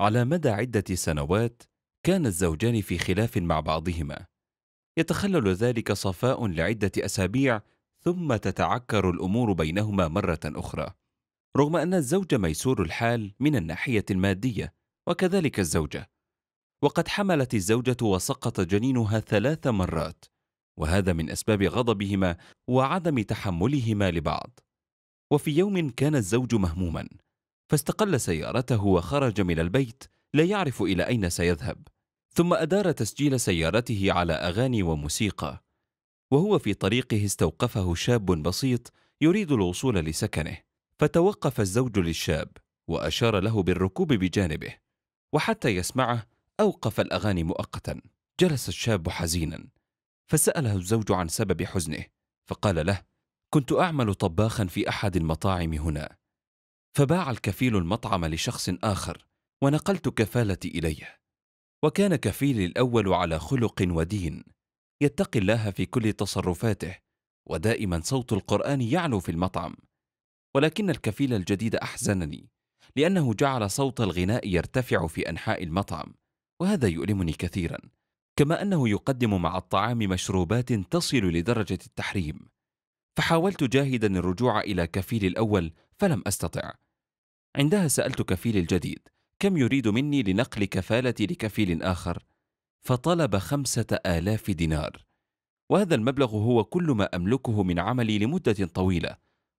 على مدى عدة سنوات كان الزوجان في خلاف مع بعضهما يتخلل ذلك صفاء لعدة أسابيع ثم تتعكر الأمور بينهما مرة أخرى رغم أن الزوج ميسور الحال من الناحية المادية وكذلك الزوجة وقد حملت الزوجة وسقط جنينها ثلاث مرات وهذا من أسباب غضبهما وعدم تحملهما لبعض وفي يوم كان الزوج مهموما فاستقل سيارته وخرج من البيت لا يعرف إلى أين سيذهب ثم أدار تسجيل سيارته على أغاني وموسيقى وهو في طريقه استوقفه شاب بسيط يريد الوصول لسكنه فتوقف الزوج للشاب وأشار له بالركوب بجانبه وحتى يسمعه أوقف الأغاني مؤقتا جلس الشاب حزينا فسأله الزوج عن سبب حزنه فقال له كنت أعمل طباخا في أحد المطاعم هنا فباع الكفيل المطعم لشخص آخر ونقلت كفالتي إليه وكان كفيلي الأول على خلق ودين يتقي الله في كل تصرفاته ودائما صوت القرآن يعلو في المطعم ولكن الكفيل الجديد أحزنني لأنه جعل صوت الغناء يرتفع في أنحاء المطعم وهذا يؤلمني كثيرا كما أنه يقدم مع الطعام مشروبات تصل لدرجة التحريم فحاولت جاهدا الرجوع إلى كفيل الأول فلم أستطع عندها سألت كفيل الجديد كم يريد مني لنقل كفالتي لكفيل آخر فطلب خمسة آلاف دينار وهذا المبلغ هو كل ما أملكه من عملي لمدة طويلة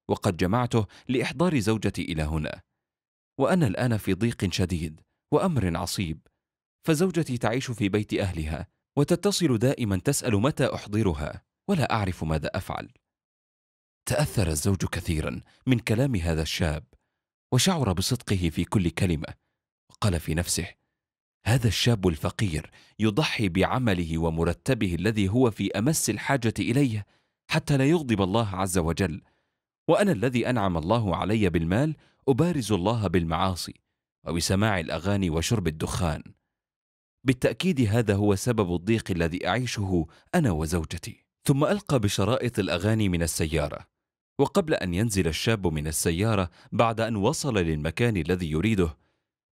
وقد جمعته لإحضار زوجتي إلى هنا وأنا الآن في ضيق شديد وأمر عصيب فزوجتي تعيش في بيت أهلها وتتصل دائما تسأل متى أحضرها ولا أعرف ماذا أفعل تأثر الزوج كثيرا من كلام هذا الشاب وشعر بصدقه في كل كلمه وقال في نفسه هذا الشاب الفقير يضحي بعمله ومرتبه الذي هو في امس الحاجه اليه حتى لا يغضب الله عز وجل وانا الذي انعم الله علي بالمال ابارز الله بالمعاصي وبسماع الاغاني وشرب الدخان بالتاكيد هذا هو سبب الضيق الذي اعيشه انا وزوجتي ثم القى بشرائط الاغاني من السياره وقبل أن ينزل الشاب من السيارة بعد أن وصل للمكان الذي يريده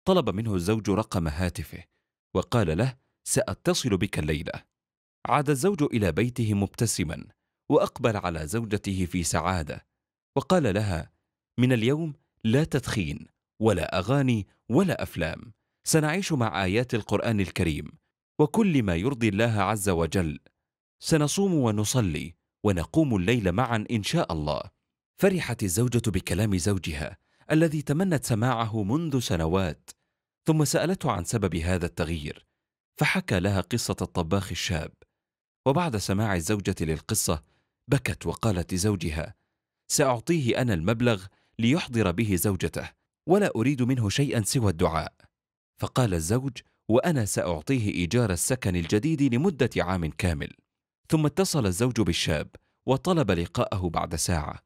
طلب منه الزوج رقم هاتفه وقال له سأتصل بك الليلة عاد الزوج إلى بيته مبتسما وأقبل على زوجته في سعادة وقال لها من اليوم لا تدخين ولا أغاني ولا أفلام سنعيش مع آيات القرآن الكريم وكل ما يرضي الله عز وجل سنصوم ونصلي ونقوم الليل معا إن شاء الله فرحت الزوجة بكلام زوجها الذي تمنت سماعه منذ سنوات ثم سألته عن سبب هذا التغيير فحكى لها قصة الطباخ الشاب وبعد سماع الزوجة للقصة بكت وقالت لزوجها سأعطيه أنا المبلغ ليحضر به زوجته ولا أريد منه شيئا سوى الدعاء فقال الزوج وأنا سأعطيه إيجار السكن الجديد لمدة عام كامل ثم اتصل الزوج بالشاب وطلب لقاءه بعد ساعة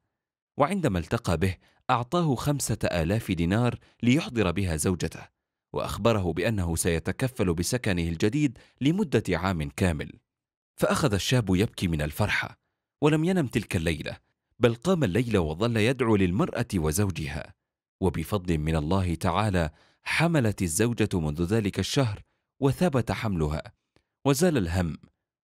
وعندما التقى به أعطاه خمسة آلاف دينار ليحضر بها زوجته وأخبره بأنه سيتكفل بسكنه الجديد لمدة عام كامل فأخذ الشاب يبكي من الفرحة ولم ينم تلك الليلة بل قام الليل وظل يدعو للمرأة وزوجها وبفضل من الله تعالى حملت الزوجة منذ ذلك الشهر وثبت حملها وزال الهم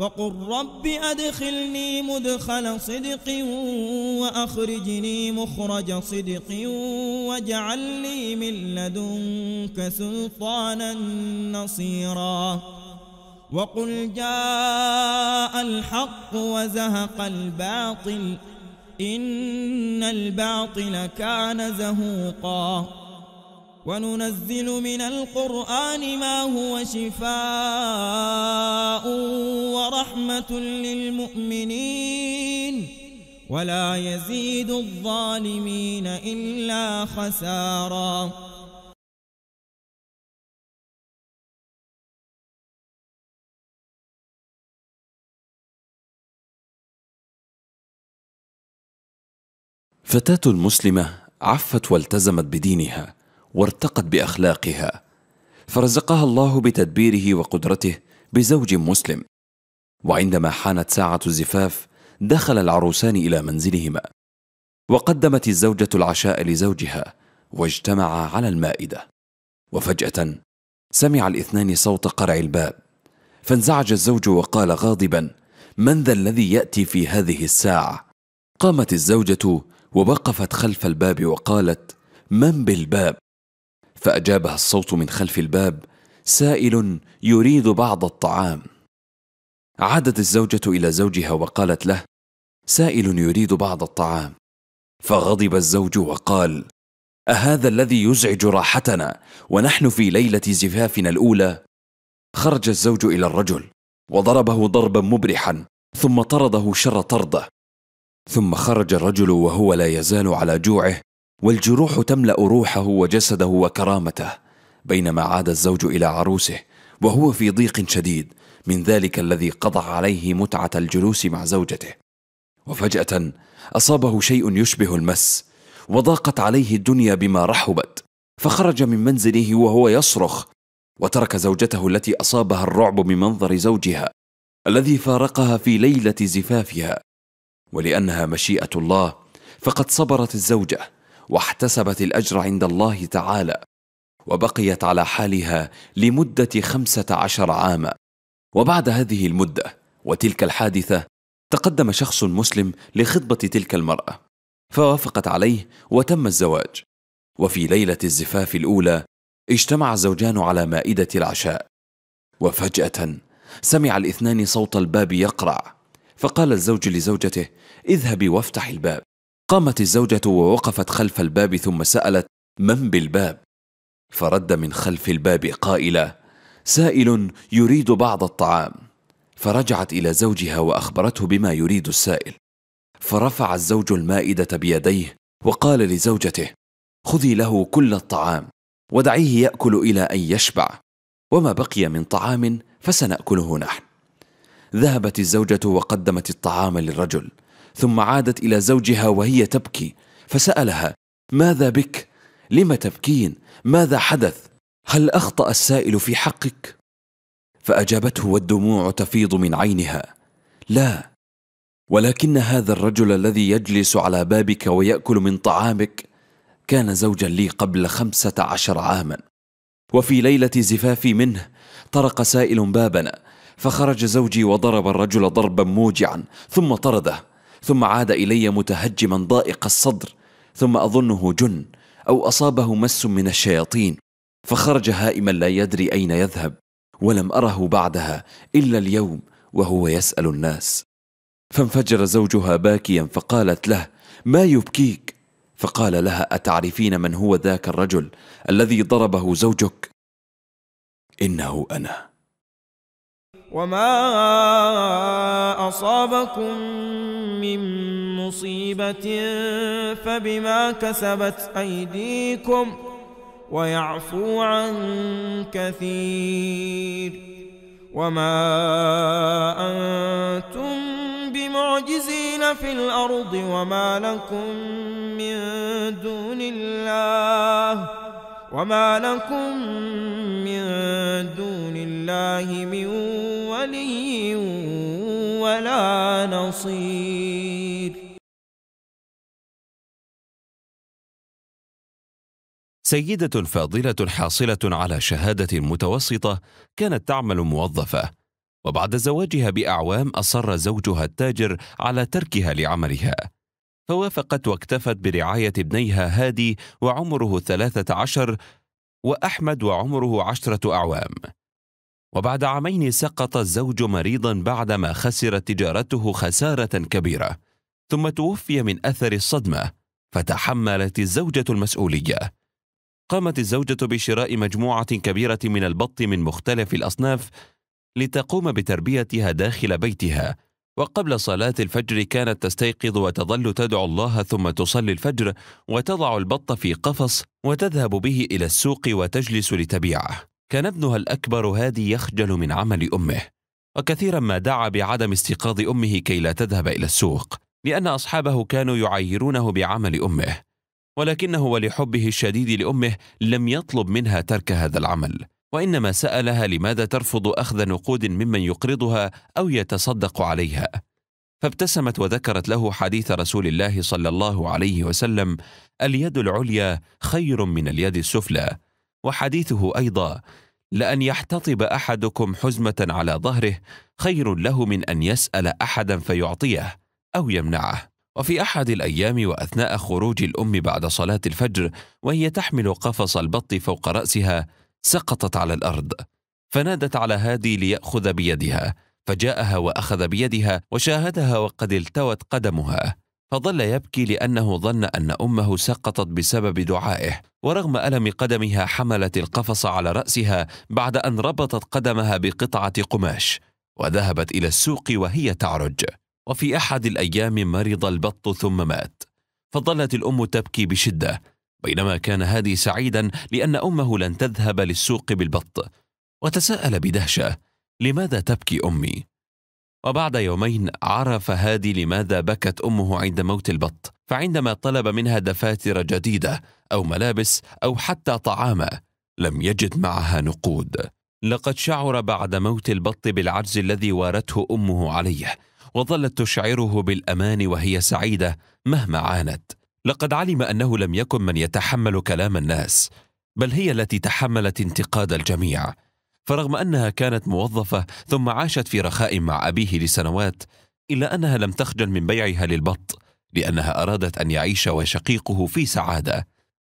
وقل رب أدخلني مدخل صدق وأخرجني مخرج صدق واجعل لي من لدنك سلطانا نصيرا وقل جاء الحق وزهق الباطل إن الباطل كان زهوقا وننزل من القرآن ما هو شفاء ورحمة للمؤمنين ولا يزيد الظالمين إلا خساراً فتاة مسلمة عفت والتزمت بدينها وارتقت باخلاقها فرزقها الله بتدبيره وقدرته بزوج مسلم وعندما حانت ساعه الزفاف دخل العروسان الى منزلهما وقدمت الزوجه العشاء لزوجها واجتمعا على المائده وفجاه سمع الاثنان صوت قرع الباب فانزعج الزوج وقال غاضبا من ذا الذي ياتي في هذه الساعه قامت الزوجه ووقفت خلف الباب وقالت من بالباب فاجابها الصوت من خلف الباب سائل يريد بعض الطعام عادت الزوجه الى زوجها وقالت له سائل يريد بعض الطعام فغضب الزوج وقال اهذا الذي يزعج راحتنا ونحن في ليله زفافنا الاولى خرج الزوج الى الرجل وضربه ضربا مبرحا ثم طرده شر طرده ثم خرج الرجل وهو لا يزال على جوعه والجروح تملا روحه وجسده وكرامته بينما عاد الزوج الى عروسه وهو في ضيق شديد من ذلك الذي قضى عليه متعه الجلوس مع زوجته وفجاه اصابه شيء يشبه المس وضاقت عليه الدنيا بما رحبت فخرج من منزله وهو يصرخ وترك زوجته التي اصابها الرعب بمنظر زوجها الذي فارقها في ليله زفافها ولانها مشيئه الله فقد صبرت الزوجه واحتسبت الاجر عند الله تعالى وبقيت على حالها لمده خمسه عشر عاما وبعد هذه المده وتلك الحادثه تقدم شخص مسلم لخطبه تلك المراه فوافقت عليه وتم الزواج وفي ليله الزفاف الاولى اجتمع الزوجان على مائده العشاء وفجاه سمع الاثنان صوت الباب يقرع فقال الزوج لزوجته اذهبي وافتحي الباب قامت الزوجة ووقفت خلف الباب ثم سألت من بالباب فرد من خلف الباب قائلا سائل يريد بعض الطعام فرجعت إلى زوجها وأخبرته بما يريد السائل فرفع الزوج المائدة بيديه وقال لزوجته خذي له كل الطعام ودعيه يأكل إلى أن يشبع وما بقي من طعام فسنأكله نحن ذهبت الزوجة وقدمت الطعام للرجل ثم عادت إلى زوجها وهي تبكي فسألها ماذا بك؟ لم تبكين؟ ماذا حدث؟ هل أخطأ السائل في حقك؟ فأجابته والدموع تفيض من عينها لا ولكن هذا الرجل الذي يجلس على بابك ويأكل من طعامك كان زوجا لي قبل خمسة عشر عاما وفي ليلة زفافي منه طرق سائل بابنا فخرج زوجي وضرب الرجل ضربا موجعا ثم طرده ثم عاد الي متهجما ضائق الصدر ثم اظنه جن او اصابه مس من الشياطين فخرج هائما لا يدري اين يذهب ولم اره بعدها الا اليوم وهو يسال الناس فانفجر زوجها باكيا فقالت له ما يبكيك فقال لها اتعرفين من هو ذاك الرجل الذي ضربه زوجك انه انا وما أصابكم من مصيبة فبما كسبت أيديكم ويعفو عن كثير وما أنتم بمعجزين في الأرض وما لكم من دون الله وما لكم من دون الله من ولي ولا نصير سيدة فاضلة حاصلة على شهادة متوسطة كانت تعمل موظفة وبعد زواجها بأعوام أصر زوجها التاجر على تركها لعملها فوافقت واكتفت برعاية ابنيها هادي وعمره ثلاثة عشر وأحمد وعمره عشرة أعوام وبعد عامين سقط الزوج مريضا بعدما خسرت تجارته خسارة كبيرة ثم توفي من أثر الصدمة فتحملت الزوجة المسؤولية قامت الزوجة بشراء مجموعة كبيرة من البط من مختلف الأصناف لتقوم بتربيتها داخل بيتها وقبل صلاة الفجر كانت تستيقظ وتظل تدعو الله ثم تصلي الفجر وتضع البط في قفص وتذهب به إلى السوق وتجلس لتبيعه. كان ابنها الأكبر هادي يخجل من عمل أمه، وكثيرا ما دعا بعدم استيقاظ أمه كي لا تذهب إلى السوق، لأن أصحابه كانوا يعيرونه بعمل أمه، ولكنه ولحبه الشديد لأمه لم يطلب منها ترك هذا العمل. وانما سالها لماذا ترفض اخذ نقود ممن يقرضها او يتصدق عليها فابتسمت وذكرت له حديث رسول الله صلى الله عليه وسلم اليد العليا خير من اليد السفلى وحديثه ايضا لان يحتطب احدكم حزمه على ظهره خير له من ان يسال احدا فيعطيه او يمنعه وفي احد الايام واثناء خروج الام بعد صلاه الفجر وهي تحمل قفص البط فوق راسها سقطت على الارض فنادت على هادي لياخذ بيدها فجاءها واخذ بيدها وشاهدها وقد التوت قدمها فظل يبكي لانه ظن ان امه سقطت بسبب دعائه ورغم الم قدمها حملت القفص على راسها بعد ان ربطت قدمها بقطعه قماش وذهبت الى السوق وهي تعرج وفي احد الايام مرض البط ثم مات فظلت الام تبكي بشده بينما كان هادي سعيدا لان امه لن تذهب للسوق بالبط وتساءل بدهشه لماذا تبكي امي وبعد يومين عرف هادي لماذا بكت امه عند موت البط فعندما طلب منها دفاتر جديده او ملابس او حتى طعاما لم يجد معها نقود لقد شعر بعد موت البط بالعجز الذي وارته امه عليه وظلت تشعره بالامان وهي سعيده مهما عانت لقد علم انه لم يكن من يتحمل كلام الناس بل هي التي تحملت انتقاد الجميع فرغم انها كانت موظفه ثم عاشت في رخاء مع ابيه لسنوات الا انها لم تخجل من بيعها للبط لانها ارادت ان يعيش وشقيقه في سعاده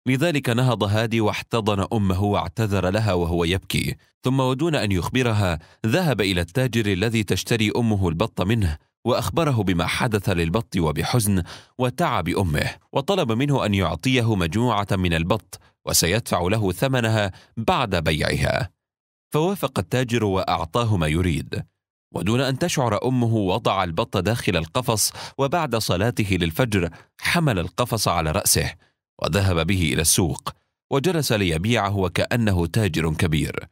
لذلك نهض هادي واحتضن امه واعتذر لها وهو يبكي ثم ودون ان يخبرها ذهب الى التاجر الذي تشتري امه البط منه واخبره بما حدث للبط وبحزن وتعب امه وطلب منه ان يعطيه مجموعه من البط وسيدفع له ثمنها بعد بيعها فوافق التاجر واعطاه ما يريد ودون ان تشعر امه وضع البط داخل القفص وبعد صلاته للفجر حمل القفص على راسه وذهب به الى السوق وجلس ليبيعه وكانه تاجر كبير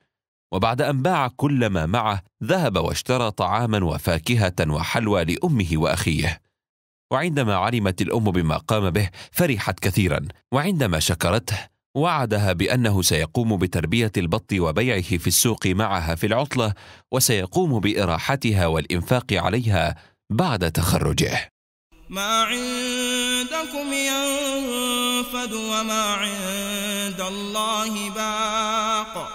وبعد أن باع كل ما معه ذهب واشترى طعاما وفاكهة وحلوى لأمه وأخيه وعندما علمت الأم بما قام به فرحت كثيرا وعندما شكرته وعدها بأنه سيقوم بتربية البط وبيعه في السوق معها في العطلة وسيقوم بإراحتها والإنفاق عليها بعد تخرجه ما عندكم ينفد وما عند الله باق